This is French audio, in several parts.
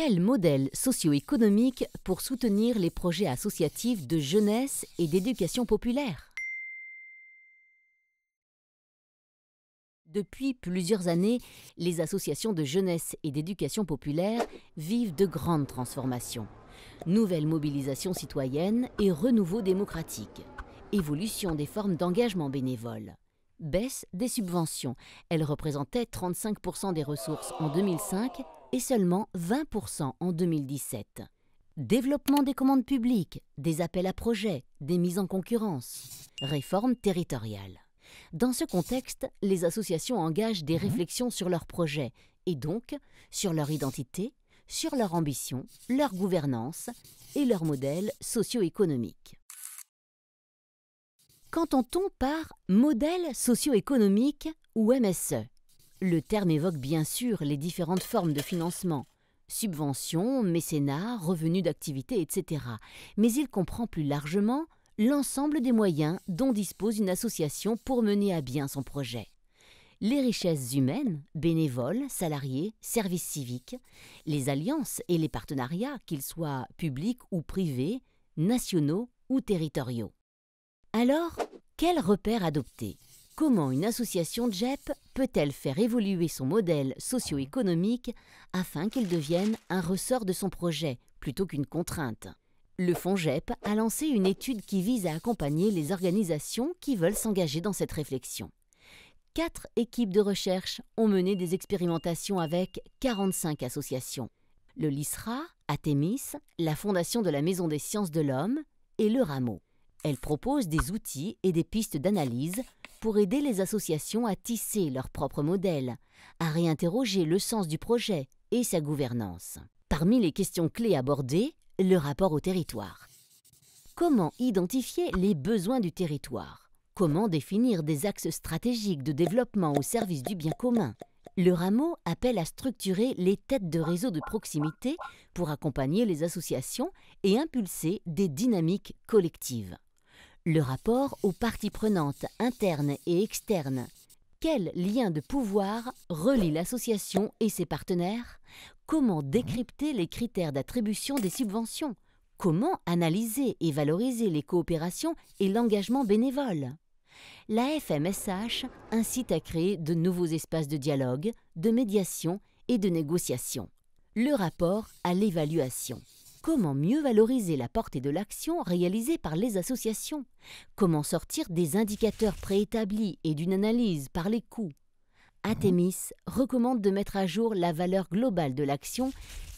Quel modèle socio-économique pour soutenir les projets associatifs de jeunesse et d'éducation populaire Depuis plusieurs années, les associations de jeunesse et d'éducation populaire vivent de grandes transformations. Nouvelle mobilisation citoyenne et renouveau démocratique. Évolution des formes d'engagement bénévole baisse des subventions. Elles représentaient 35% des ressources en 2005 et seulement 20% en 2017. Développement des commandes publiques, des appels à projets, des mises en concurrence, réforme territoriale. Dans ce contexte, les associations engagent des mhm. réflexions sur leurs projets et donc sur leur identité, sur leur ambition, leur gouvernance et leur modèle socio-économique. Qu'entend-on par modèle socio-économique ou MSE le terme évoque bien sûr les différentes formes de financement subventions, mécénat, revenus d'activité, etc. Mais il comprend plus largement l'ensemble des moyens dont dispose une association pour mener à bien son projet. Les richesses humaines, bénévoles, salariés, services civiques, les alliances et les partenariats, qu'ils soient publics ou privés, nationaux ou territoriaux. Alors, quel repères adopter Comment une association JEP peut-elle faire évoluer son modèle socio-économique afin qu'il devienne un ressort de son projet plutôt qu'une contrainte Le Fonds JEP a lancé une étude qui vise à accompagner les organisations qui veulent s'engager dans cette réflexion. Quatre équipes de recherche ont mené des expérimentations avec 45 associations. Le LISRA, Athémis, la Fondation de la Maison des Sciences de l'Homme et le Rameau. Elles proposent des outils et des pistes d'analyse pour aider les associations à tisser leur propre modèle, à réinterroger le sens du projet et sa gouvernance. Parmi les questions clés abordées, le rapport au territoire. Comment identifier les besoins du territoire Comment définir des axes stratégiques de développement au service du bien commun Le rameau appelle à structurer les têtes de réseaux de proximité pour accompagner les associations et impulser des dynamiques collectives le rapport aux parties prenantes internes et externes. Quel lien de pouvoir relie l'association et ses partenaires Comment décrypter les critères d'attribution des subventions Comment analyser et valoriser les coopérations et l'engagement bénévole La FMSH incite à créer de nouveaux espaces de dialogue, de médiation et de négociation. Le rapport à l'évaluation. Comment mieux valoriser la portée de l'action réalisée par les associations Comment sortir des indicateurs préétablis et d'une analyse par les coûts Atemis recommande de mettre à jour la valeur globale de l'action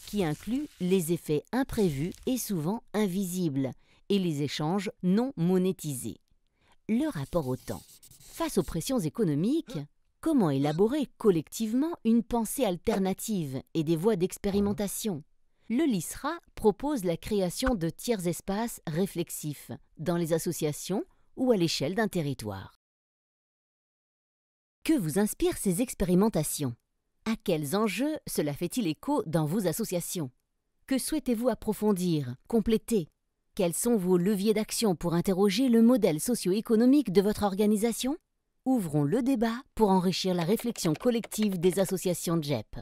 qui inclut les effets imprévus et souvent invisibles et les échanges non monétisés. Le rapport au temps. Face aux pressions économiques, comment élaborer collectivement une pensée alternative et des voies d'expérimentation le LISRA propose la création de tiers-espaces réflexifs dans les associations ou à l'échelle d'un territoire. Que vous inspirent ces expérimentations À quels enjeux cela fait-il écho dans vos associations Que souhaitez-vous approfondir, compléter Quels sont vos leviers d'action pour interroger le modèle socio-économique de votre organisation Ouvrons le débat pour enrichir la réflexion collective des associations JEP.